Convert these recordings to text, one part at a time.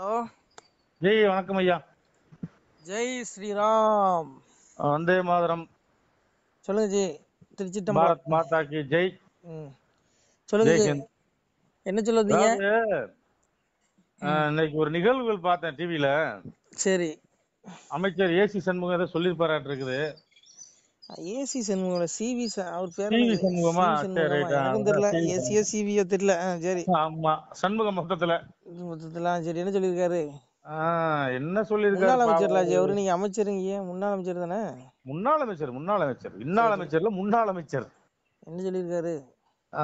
hello Jai வணக்கம் ஐயா ஜெய் ஸ்ரீராம் வந்தே மாதரம் சொல்லுங்க ஜெய் திருச்சி பாரத் மாதா கி ஜெய் சொல்லுங்க என்ன சொல்லுவீங்க இன்னைக்கு ஒரு நிகழ்வுகள் பார்த்தேன் டிவியில சரி அமைச்சர் ஏசி சண்முகம் ஏதோ சொல்லியிருப்பாராட்டு இருக்குது ஏசி சண்முகம் சிவி அவர் பேர் சிவி சண்முகமா சரி தெரியல ஏசியோ சிவியோ தெரியல சரி ஆமா சண்முகம் மொத்தத்துல மொத்தத்துல சரி என்ன சொல்லியிருக்காரு என்ன சொல்லியிருக்காரு முன்னாள் அமைச்சர்லாஜி அவரு நீங்க அமைச்சருங்க முன்னாள் அமைச்சர் தானே முன்னாள் அமைச்சர் முன்னாள் அமைச்சர் இன்னாள் அமைச்சர்ல முன்னாள் அமைச்சர் என்ன சொல்லிருக்காரு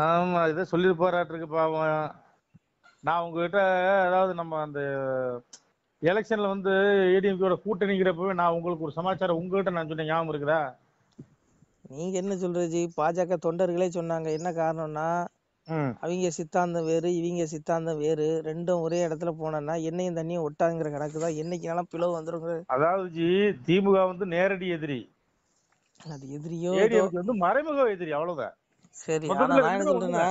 ஆமா இதை சொல்லியிருப்பாராட்டிருக்கு பாவம் நான் உங்ககிட்ட அதாவது நம்ம அந்த எலெக்ஷன்ல வந்து ஏடிஎம்கோட கூட்டணிங்கிறப்பவே நான் உங்களுக்கு ஒரு சமாச்சாரம் உங்ககிட்ட நான் சொன்னேன் ஞாபகம் இருக்குதா நீங்க என்ன சொல்றது பாஜக தொண்டர்களே சொன்னாங்க என்ன காரணம்னா அவங்க சித்தாந்தம் வேறு இவங்க சித்தாந்தம் வேறு ரெண்டும் ஒரே இடத்துல போனா என்னையும் தண்ணியும் ஒட்டாங்கிற கணக்கு தான் பிளவு வந்துடும் அதாவது ஜி திமுக வந்து நேரடி எதிரி அது எதிரியோ வந்து மறைமுக எதிரி அவ்வளவுதான் சரி ஆனா நான் என்ன சொல்றேன்னா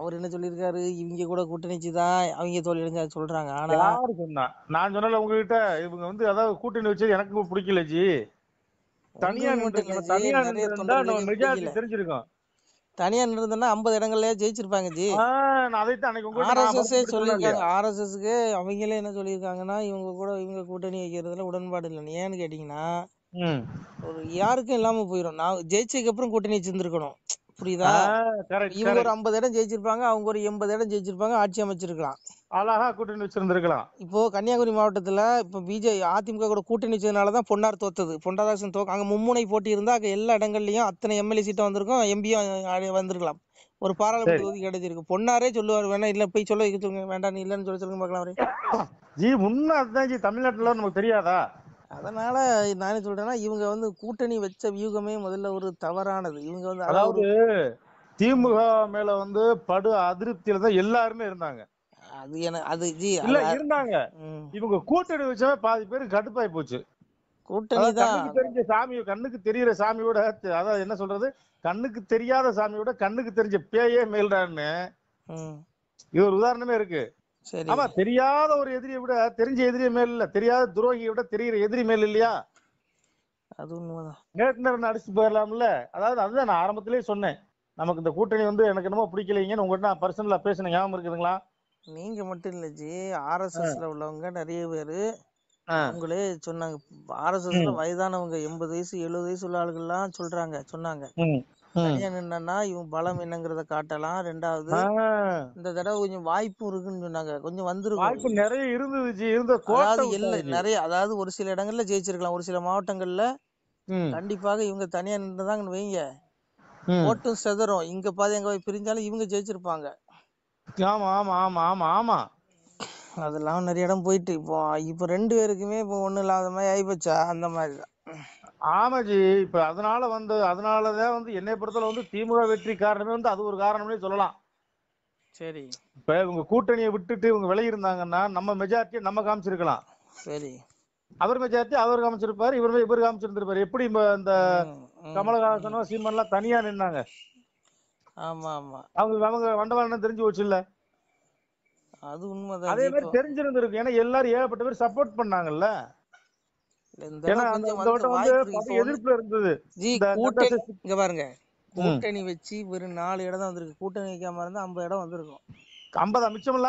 அவர் என்ன சொல்லியிருக்காரு இவங்க கூட கூட்டணிச்சு தான் அவங்க தோல்வியடைஞ்சா சொல்றாங்க ஆனா நான் சொன்னல உங்ககிட்ட இவங்க வந்து அதாவது கூட்டணி வச்சது எனக்கு பிடிக்கல ஜி தனியா நின்று தனியா மெஜாரிட்டி தெரிஞ்சிருக்கும் தனியா நின்றுதுன்னா ஐம்பது இடங்கள்லயே ஜெயிச்சிருப்பாங்க ஜி ஆர்எஸ்எஸ் சொல்லியிருக்காங்க ஆர்எஸ்எஸ்க்கு அவங்களே என்ன சொல்லியிருக்காங்கன்னா இவங்க கூட இவங்க கூட்டணி வைக்கிறதுல உடன்பாடு இல்லை ஏன்னு கேட்டீங்கன்னா ஒரு யாருக்கும் இல்லாம போயிடும் நான் ஜெயிச்சதுக்கு அப்புறம் கூட்டணி வச்சிருந்துருக்கணும் புரியுதா இவங்க ஒரு ஐம்பது இடம் ஜெயிச்சிருப்பாங்க அவங்க ஒரு எண்பது இடம் ஜெயிச்சிருப்பாங்க ஆட்சி அமைச்சிருக்கலாம் அழகா கூட்டணி வச்சிருந்திருக்கலாம் இப்போ கன்னியாகுமரி மாவட்டத்துல இப்ப பிஜே அதிமுக கூட கூட்டணி வச்சதுனாலதான் பொன்னார் தோத்தது பொன்னாதாசன் தோ அங்க மும்முனை போட்டி இருந்தா அங்க எல்லா இடங்கள்லயும் அத்தனை எம்எல்ஏ சீட்டும் வந்திருக்கும் எம்பியும் வந்திருக்கலாம் ஒரு பாராளுமன்ற தொகுதி கிடைச்சிருக்கு பொன்னாரே சொல்லுவார் வேணா இல்ல போய் சொல்ல சொல்லுங்க வேண்டாம் இல்லன்னு சொல்லி சொல்லுங்க பாக்கலாம் ஜி முன்ன அதுதான் ஜி தமிழ்நாட்டுல நமக்கு தெரியாதா அதனால நானே சொல்றேன்னா இவங்க வந்து கூட்டணி வச்ச வியூகமே முதல்ல ஒரு தவறானது இவங்க வந்து அதாவது திமுக மேல வந்து படு அதிருப்தியில தான் எல்லாருமே இருந்தாங்க அது என அது ஜி இல்ல இருந்தாங்க இவங்க கூட்டணி வச்சவே பாதி பேர் கடுப்பாய் போச்சு கூட்டணி தான் தெரிஞ்ச சாமி கண்ணுக்கு தெரியிற சாமியோட அதாவது என்ன சொல்றது கண்ணுக்கு தெரியாத சாமியோட கண்ணுக்கு தெரிஞ்ச பேயே மேல்டான்னு இது ஒரு உதாரணமே இருக்கு ஆமா தெரியாத ஒரு எதிரியை விட தெரிஞ்ச எதிரிய மேல் இல்ல தெரியாத துரோகியை விட தெரியுற எதிரி மேல் இல்லையா அது உண்மைதான் நேற்று அடிச்சு போயிடலாம்ல அதாவது அதுதான் நான் ஆரம்பத்திலேயே சொன்னேன் நமக்கு இந்த கூட்டணி வந்து எனக்கு என்னமோ பிடிக்கலைங்கன்னு உங்ககிட்ட நான் பர்சனலா பேசின ஞாபகம் இருக்குதுங்களா நீங்க மட்டும் இல்ல ஜி ஆர்எஸ்எஸ்ல உள்ளவங்க நிறைய பேரு உங்களே சொன்னாங்க ஆர்எஸ்எஸ்ல வயதானவங்க எண்பது வயசு எழுபது வயசு உள்ள ஆளுகள்லாம் சொல்றாங்க சொன்னாங்க பனியன் என்னன்னா இவன் பலம் என்னங்கறத காட்டலாம் ரெண்டாவது இந்த தடவை கொஞ்சம் வாய்ப்பு இருக்குன்னு சொன்னாங்க கொஞ்சம் வந்துருக்கும் வாய்ப்பு நிறைய இருந்துச்சு இருந்த அதாவது இல்ல நிறைய அதாவது ஒரு சில இடங்கள்ல ஜெயிச்சிருக்கலாம் ஒரு சில மாவட்டங்கள்ல கண்டிப்பாக இவங்க தனியா நின்றுதாங்கன்னு வைங்க ஓட்டும் செதறும் இங்க பாதி எங்க பிரிஞ்சாலும் இவங்க ஜெயிச்சிருப்பாங்க ஆமா ஆமா ஆமா ஆமா ஆமா அதெல்லாம் நிறைய இடம் போயிட்டு இப்போ இப்போ ரெண்டு பேருக்குமே இப்போ ஒன்றும் இல்லாத மாதிரி ஆயிப்போச்சா அந்த மாதிரிதான் ஆமாஜி இப்ப அதனால வந்து அதனாலதான் வந்து என்னை பொறுத்தல வந்து திமுக வெற்றி காரணமே வந்து அது ஒரு காரணம்னு சொல்லலாம் சரி இப்ப இவங்க கூட்டணியை விட்டுட்டு இவங்க விலகி இருந்தாங்கன்னா நம்ம மெஜாரிட்டியை நம்ம காமிச்சிருக்கலாம் சரி அவர் மெஜாரிட்டி அவர் காமிச்சிருப்பாரு இவர் இவர் காமிச்சிருந்திருப்பாரு எப்படி இந்த கமலஹாசனோ சீமன்லாம் தனியா நின்னாங்க ஆமா ஆமா அவங்க அவங்க வண்டவாளம் தெரிஞ்சு போச்சு இல்ல அது அதே மாதிரி தெரிஞ்சிருந்திருக்கு ஏன்னா எல்லாரும் ஏகப்பட்ட பேர் சப்போர்ட் பண்ணாங்கல்ல எதிர்ப்புல இருந்தது இங்க பாருங்க கூட்டணி வச்சு வெறும் நாலு இடம் தான் வந்திருக்கு கூட்டணி வைக்காம இருந்தா ஐம்பது இடம் வந்திருக்கும் ஐம்பதா மிச்சம்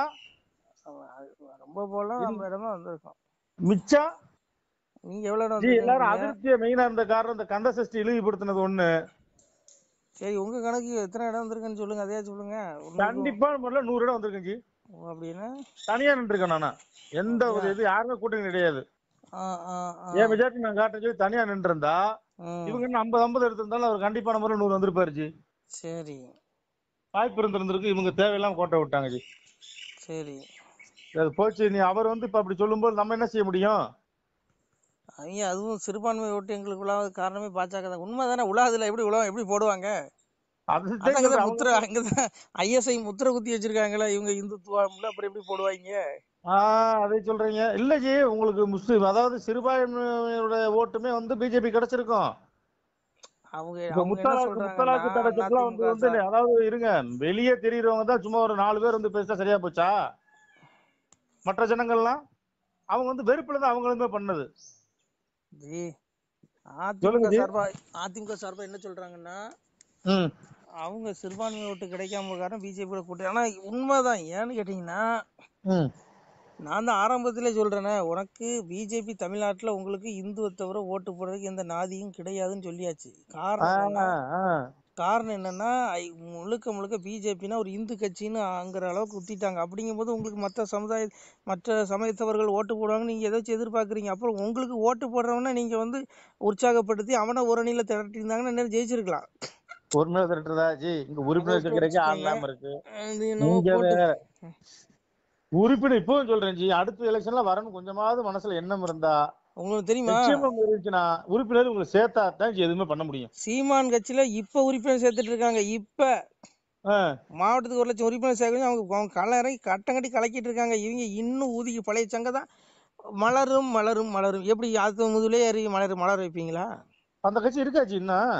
ரொம்ப போல ஐம்பது இடமா வந்திருக்கும் மிச்சம் நீங்க எவ்வளவு இடம் எல்லாரும் அதிருப்தியை மெயினா இருந்த காரணம் இந்த கந்த சஷ்டி இழிவுபடுத்தினது ஒண்ணு சரி உங்க கணக்கு எத்தனை இடம் வந்திருக்குன்னு சொல்லுங்க அதையா சொல்லுங்க கண்டிப்பா முதல்ல நூறு இடம் வந்திருக்குங்க அப்படின்னா தனியா நின்று இருக்கேன் நானா எந்த ஒரு இது யாருமே கூட்டணி கிடையாது என் மெஜாரிட்டி நான் காட்ட சொல்லி தனியா நின்று இருந்தா இவங்க என்ன ஐம்பது ஐம்பது எடுத்திருந்தாலும் அவர் கண்டிப்பான முறை நூறு வந்திருப்பாருச்சு சரி வாய்ப்பு இருந்திருந்திருக்கு இவங்க தேவையில்லாம கோட்டை விட்டாங்க ஜி சரி அது போச்சு நீ அவர் வந்து இப்ப அப்படி சொல்லும் போது நம்ம என்ன செய்ய முடியும் ஐயா அதுவும் சிறுபான்மை ஓட்டு எங்களுக்குள்ளாவது காரணமே பாஜக தான் உண்மை தானே உலகத்துல எப்படி உலகம் எப்படி போடுவாங்க முத்திர அங்கதான் ஐஎஸ்ஐ முத்திர குத்தி வச்சிருக்காங்களா இவங்க இந்துத்துவம்ல அப்புறம் எப்படி போடுவாங்க ஆஹ் அதை சொல்றீங்க இல்லைஜி உங்களுக்கு முஸ்லீம் அதாவது சிறுபான்மையோட ஓட்டுமே வந்து பிஜேபி கிடைச்சிருக்கும் அதாவது இருங்க வெளியே தெரியறவங்க தான் சும்மா ஒரு நாலு பேர் வந்து பேசினா சரியா போச்சா மற்ற ஜனங்கள்லாம் அவங்க வந்து வெறுப்புல தான் அவங்களுமே பண்ணது அதிமுக சார்பா அதிமுக சார்பா என்ன சொல்றாங்கன்னா அவங்க சிறுபான்மை ஓட்டு கிடைக்காம காரணம் பிஜேபி கூட கூட்டணி ஆனா உண்மைதான் ஏன்னு கேட்டீங்கன்னா நான் தான் ஆரம்பத்துல சொல்றேனே உனக்கு பிஜேபி தமிழ்நாட்டுல உங்களுக்கு இந்துவை தவிர ஓட்டு போடுறதுக்கு எந்த நாதியும் கிடையாதுன்னு சொல்லியாச்சு காரணம் காரணம் என்னன்னா முழுக்க முழுக்க பிஜேபினா ஒரு இந்து கட்சின்னு அங்குற அளவுக்கு குத்திட்டாங்க அப்படிங்கும் போது உங்களுக்கு மற்ற சமுதாய மற்ற சமயத்தவர்கள் ஓட்டு போடுவாங்க நீங்க ஏதாச்சும் எதிர்பார்க்குறீங்க அப்புறம் உங்களுக்கு ஓட்டு போடுறவன நீங்க வந்து உற்சாகப்படுத்தி அவனை ஒரு அணியில திரட்டியிருந்தாங்கன்னா என்ன ஜெயிச்சிருக்கலாம் பொருள் திரட்டுறதா ஜி இங்க உறுப்பினர் இருக்கிறதுக்கு ஆளாம இருக்கு நீங்க உறுப்பினர் இப்பவும் சொல்றேன் ஜி அடுத்த எலெக்ஷன்ல வரணும் கொஞ்சமாவது மனசுல எண்ணம் இருந்தா உங்களுக்கு தெரியுமா இருந்துச்சுன்னா உறுப்பினர் உங்களுக்கு சேர்த்தா தான் எதுவுமே பண்ண முடியும் சீமான் கட்சியில இப்ப உறுப்பினர் சேர்த்துட்டு இருக்காங்க இப்ப மாவட்டத்துக்கு ஒரு லட்சம் உறுப்பினர் சேர்க்கணும் அவங்க அவங்க கலரை கட்டம் கட்டி கலக்கிட்டு இருக்காங்க இவங்க இன்னும் ஊதிக்கு பழைய சங்க தான் மலரும் மலரும் மலரும் எப்படி அது முதலே அறி மலரும் மலர் வைப்பீங்களா அந்த கட்சி இருக்காச்சு இன்னும்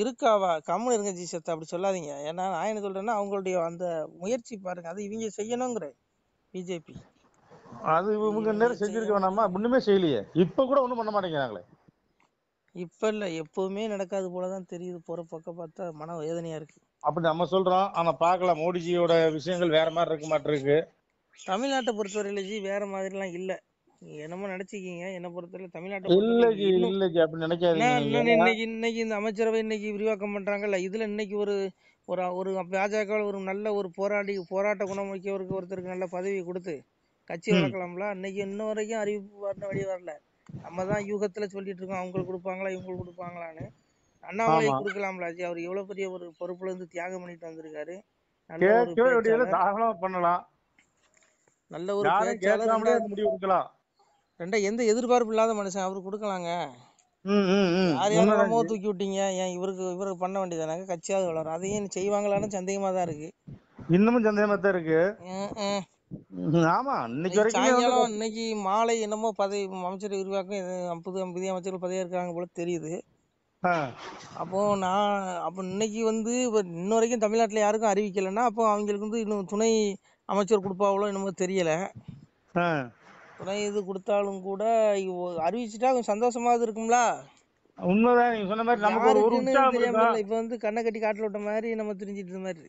இருக்காவா கம்முன்னு இருங்க ஜி சத்து அப்படி சொல்லாதீங்க ஏன்னா நான் என்ன சொல்றேன்னா அவங்களுடைய அந்த முயற்சி பாருங்க அது இவங்க செய்யணுங்கிற பிஜேபி அது இவங்க நேரம் செஞ்சிருக்க வேணாமா ஒண்ணுமே செய்யலையே இப்ப கூட ஒண்ணும் பண்ண மாட்டேங்கிறாங்களே இப்ப இல்ல எப்பவுமே நடக்காது போலதான் தெரியுது போற பக்கம் பார்த்தா மன வேதனையா இருக்கு அப்படி நம்ம சொல்றோம் ஆனா பாக்கல மோடிஜியோட விஷயங்கள் வேற மாதிரி இருக்க மாட்டிருக்கு தமிழ்நாட்டை பொறுத்தவரையில ஜி வேற மாதிரிலாம் இல்லை என்னமோ நினைச்சுக்கீங்க என்ன பொறுத்தவரை தமிழ்நாட்டு இல்லைக்கு இல்லைக்கு அப்படி நினைக்காதீங்க இன்னைக்கு இன்னைக்கு இந்த அமைச்சரவை இன்னைக்கு விரிவாக்கம் பண்றாங்கல்ல இதுல இன்னைக்கு ஒரு ஒரு ஒரு பாஜக ஒரு நல்ல ஒரு போராடி போராட்ட குணமுக்கியவருக்கு ஒருத்தருக்கு நல்ல பதவி கொடுத்து கட்சி வளர்க்கலாம்ல இன்னைக்கு இன்ன வரைக்கும் அறிவிப்பு வர வழி வரல நம்ம தான் யூகத்துல சொல்லிட்டு இருக்கோம் அவங்களுக்கு கொடுப்பாங்களா இவங்களுக்கு கொடுப்பாங்களான்னு அண்ணாமலை கொடுக்கலாம்ல அஜய் அவர் எவ்வளவு பெரிய ஒரு பொறுப்புல இருந்து தியாகம் பண்ணிட்டு வந்திருக்காரு நல்ல ஒரு பேச்சாளர் முடிவு கொடுக்கலாம் ரெண்டா எந்த எதிர்பார்ப்பு இல்லாத மனுஷன் அவரு கொடுக்கலாங்க யாரையாவது தூக்கி விட்டீங்க ஏன் இவருக்கு இவருக்கு பண்ண வேண்டியதானாங்க கட்சியாவது வளரும் அதையும் செய்வாங்களான்னு சந்தேகமா தான் இருக்கு இன்னமும் சந்தேகமா தான் இருக்கு ஆமா இன்னைக்கு வரைக்கும் இன்னைக்கு மாலை என்னமோ பதவி அமைச்சரை விரிவாக்கம் புது புதிய அமைச்சர்கள் பதவி இருக்காங்க போல தெரியுது அப்போ நான் அப்போ இன்னைக்கு வந்து இப்போ இன்ன வரைக்கும் தமிழ்நாட்டில் யாருக்கும் அறிவிக்கலைன்னா அப்போ அவங்களுக்கு வந்து இன்னும் துணை அமைச்சர் கொடுப்பாவளோ என்னமோ தெரியல பணம் இது கொடுத்தாலும் கூட அறிவிச்சுட்டா கொஞ்சம் சந்தோஷமாவது இருக்கும்ல உண்மைதான் நீ சொன்ன மாதிரி நமக்கு ஒரு உற்சாகம் இப்ப வந்து கண்ணை கட்டி காட்டுல விட்ட மாதிரி நம்ம தெரிஞ்சிட்டு இருந்த மாதிரி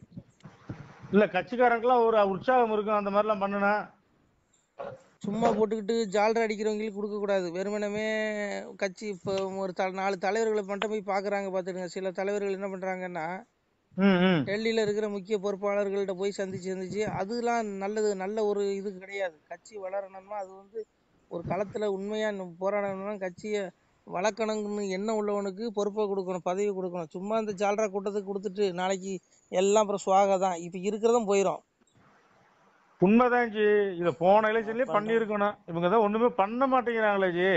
இல்ல கட்சிக்காரங்களுக்குலாம் ஒரு உற்சாகம் இருக்கும் அந்த மாதிரிலாம் பண்ணுனா சும்மா போட்டுக்கிட்டு ஜாலர் அடிக்கிறவங்களுக்கு கொடுக்க கூடாது வெறுமனமே கட்சி இப்போ ஒரு நாலு தலைவர்களை மட்டும் போய் பாக்குறாங்க பாத்துடுங்க சில தலைவர்கள் என்ன பண்றாங்கன்னா டெல்லியில இருக்கிற முக்கிய பொறுப்பாளர்கள்ட்ட போய் சந்திச்சு சந்திச்சு அதுலாம் நல்லது நல்ல ஒரு இது கிடையாது கட்சி வளரணும்னா அது வந்து ஒரு களத்துல உண்மையா போராடணும்னா கட்சியை வளர்க்கணுங்கன்னு எண்ணம் உள்ளவனுக்கு பொறுப்பை கொடுக்கணும் பதவி கொடுக்கணும் சும்மா இந்த ஜால்ரா கூட்டத்துக்கு கொடுத்துட்டு நாளைக்கு எல்லாம் அப்புறம் சுவாக தான் இப்ப இருக்கிறதும் போயிடும் உண்மைதான் ஜி இதை போன எலெக்ஷன்லயே பண்ணிருக்கணும் இவங்க தான் ஒண்ணுமே பண்ண மாட்டேங்கிறாங்களே ஜி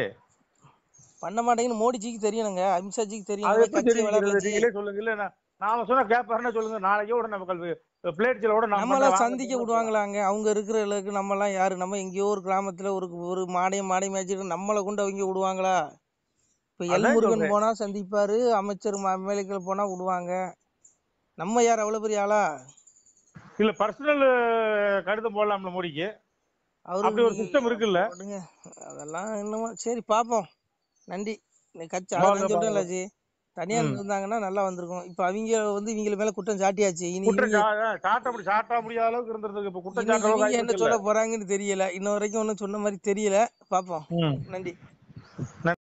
பண்ண மாட்டேங்குது மோடிஜிக்கு தெரியணுங்க அமித்ஷாஜிக்கு தெரியும் சொல்லுங்க இல்ல நாம சொன்னா கேட்பாருன்னு சொல்லுங்க நாளைக்கே உடனே மக்கள் பிளேட்ஸிலோட நம்மளாம் சந்திக்க விடுவாங்களாங்க அவங்க இருக்கிற அளவுக்கு நம்ம எல்லாம் யாரு நம்ம எங்கேயோ ஒரு கிராமத்துல ஒரு ஒரு மாடையும் மாடை மேய்ச்சிட்டு நம்மளை கொண்டு அவங்க விடுவாங்களா இப்ப எல் முருகன் போனா சந்திப்பாரு அமைச்சர் எம்எல்ஏக்கள் போனா விடுவாங்க நம்ம யார் அவ்வளவு பெரிய ஆளா இல்ல பர்சனல் கடிதம் போடலாம்ல மோடிக்கு அவரு ஒரு சிஸ்டம் இருக்குல்ல அதெல்லாம் இன்னமும் சரி பாப்போம் நன்றி கட்சி அதான் தனியா இருந்தாங்கன்னா நல்லா வந்திருக்கும் இப்ப அவங்க வந்து இவங்க மேல குற்றம் சாட்டியாச்சு இனி சாட்ட முடியாத அளவுக்கு இருந்திருக்கு இப்ப குற்றம் என்ன சொல்ல போறாங்கன்னு தெரியல இன்ன வரைக்கும் ஒன்னும் சொன்ன மாதிரி தெரியல பாப்போம் நன்றி